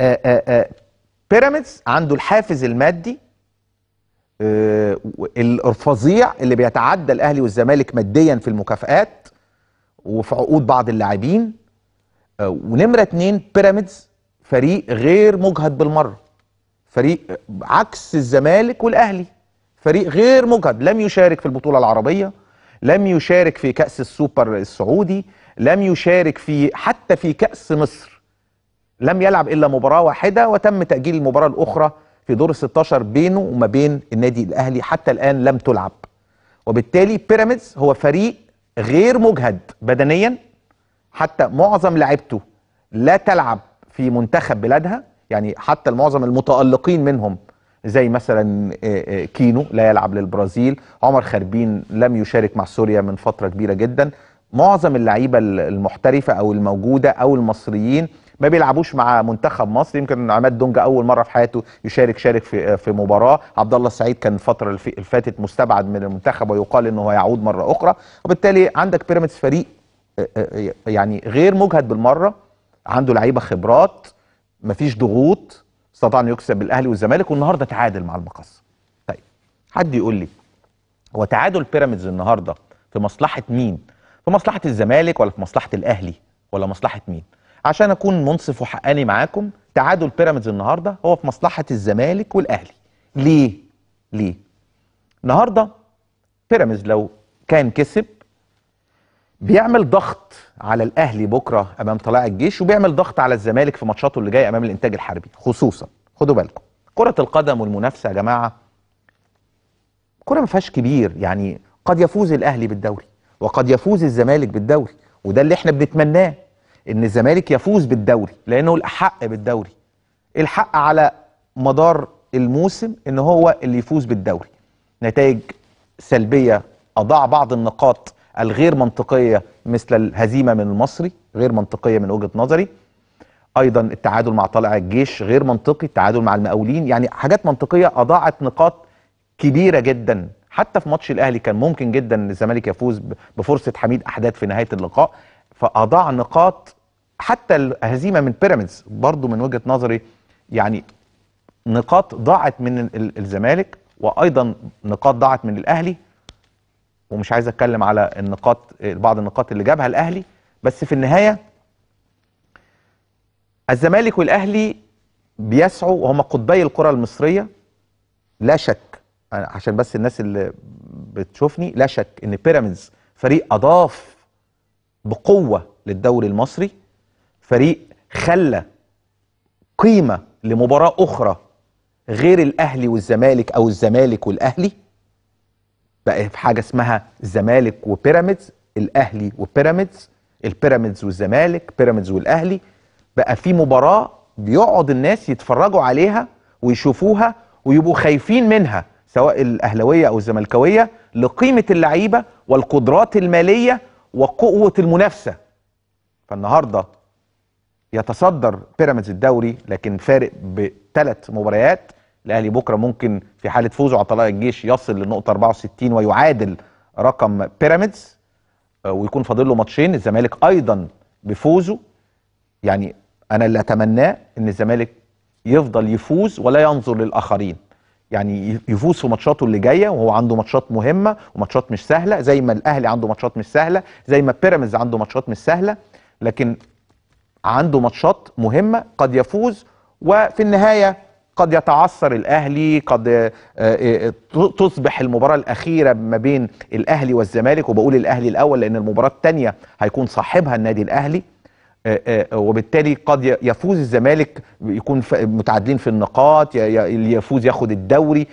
بيراميدز آه، آه، آه، عنده الحافز المادي الفظيع اللي بيتعدى الاهلي والزمالك ماديا في المكافئات وفي عقود بعض اللاعبين ونمره اتنين بيراميدز فريق غير مجهد بالمره فريق عكس الزمالك والاهلي فريق غير مجهد لم يشارك في البطوله العربيه لم يشارك في كاس السوبر السعودي لم يشارك في حتى في كاس مصر لم يلعب الا مباراه واحده وتم تاجيل المباراه الاخرى في دور ال 16 بينه وما بين النادي الاهلي حتى الان لم تلعب وبالتالي بيراميدز هو فريق غير مجهد بدنيا حتى معظم لعبته لا تلعب في منتخب بلادها يعني حتى معظم المتالقين منهم زي مثلا آه، آه، كينو لا يلعب للبرازيل عمر خربين لم يشارك مع سوريا من فتره كبيره جدا معظم اللعيبه المحترفه او الموجوده او المصريين ما بيلعبوش مع منتخب مصر يمكن عماد دونجا اول مره في حياته يشارك شارك في في مباراه عبد الله السعيد كان الفتره اللي فاتت مستبعد من المنتخب ويقال انه هيعود مره اخرى وبالتالي عندك بيراميدز فريق آه، آه، آه، يعني غير مجهد بالمره عنده لعيبه خبرات مفيش ضغوط استطاع انه يكسب الاهلي والزمالك والنهارده تعادل مع المقص طيب حد يقول لي هو تعادل بيراميدز النهارده في مصلحه مين في مصلحه الزمالك ولا في مصلحه الاهلي ولا مصلحه مين عشان اكون منصف وحقاني معاكم تعادل بيراميدز النهارده هو في مصلحه الزمالك والاهلي ليه ليه النهارده بيراميدز لو كان كسب بيعمل ضغط على الاهلي بكره امام طلائع الجيش وبيعمل ضغط على الزمالك في ماتشاته اللي جايه امام الانتاج الحربي خصوصا خدوا بالكم كره القدم والمنافسه يا جماعه كره ما فيهاش كبير يعني قد يفوز الاهلي بالدوري وقد يفوز الزمالك بالدوري وده اللي احنا بنتمناه ان الزمالك يفوز بالدوري لانه الاحق بالدوري الحق على مدار الموسم ان هو اللي يفوز بالدوري نتائج سلبيه اضاع بعض النقاط الغير منطقيه مثل الهزيمه من المصري غير منطقيه من وجهه نظري ايضا التعادل مع طالع الجيش غير منطقي التعادل مع المقاولين يعني حاجات منطقيه اضاعت نقاط كبيره جدا حتى في ماتش الاهلي كان ممكن جدا ان الزمالك يفوز بفرصه حميد احداث في نهايه اللقاء فأضاع نقاط حتى الهزيمة من بيراميدز برضو من وجهة نظري يعني نقاط ضاعت من الزمالك وأيضا نقاط ضاعت من الأهلي ومش عايز أتكلم على النقاط بعض النقاط اللي جابها الأهلي بس في النهاية الزمالك والأهلي بيسعوا وهم قطبي الكرة المصرية لا شك عشان بس الناس اللي بتشوفني لا شك ان بيراميدز فريق اضاف بقوه للدوري المصري فريق خلى قيمه لمباراه اخرى غير الاهلي والزمالك او الزمالك والاهلي بقى في حاجه اسمها الزمالك وبيراميدز الاهلي وبيراميدز البيراميدز والزمالك بيراميدز والاهلي بقى في مباراه بيقعد الناس يتفرجوا عليها ويشوفوها ويبقوا خايفين منها سواء الاهلاويه او الزملكاويه لقيمه اللعيبه والقدرات الماليه وقوة المنافسة فالنهاردة يتصدر بيراميدز الدوري لكن فارق بثلاث مباريات الاهلي بكره ممكن في حاله فوزه على طلائع الجيش يصل للنقطه 64 ويعادل رقم بيراميدز آه، ويكون فاضل له ماتشين الزمالك ايضا بفوزه يعني انا اللي اتمناه ان الزمالك يفضل يفوز ولا ينظر للاخرين يعني يفوز في ماتشاته اللي جايه وهو عنده ماتشات مهمه وماتشات مش سهله زي ما الاهلي عنده ماتشات مش سهله زي ما بيراميدز عنده ماتشات مش سهله لكن عنده ماتشات مهمه قد يفوز وفي النهايه قد يتعثر الاهلي قد آه، آه، تصبح المباراه الاخيره ما بين الاهلي والزمالك وبقول الاهلي الاول لان المباراه الثانيه هيكون صاحبها النادي الاهلي آه، آه، وبالتالي قد يفوز الزمالك يكون متعادلين في النقاط اللي يفوز ياخد الدوري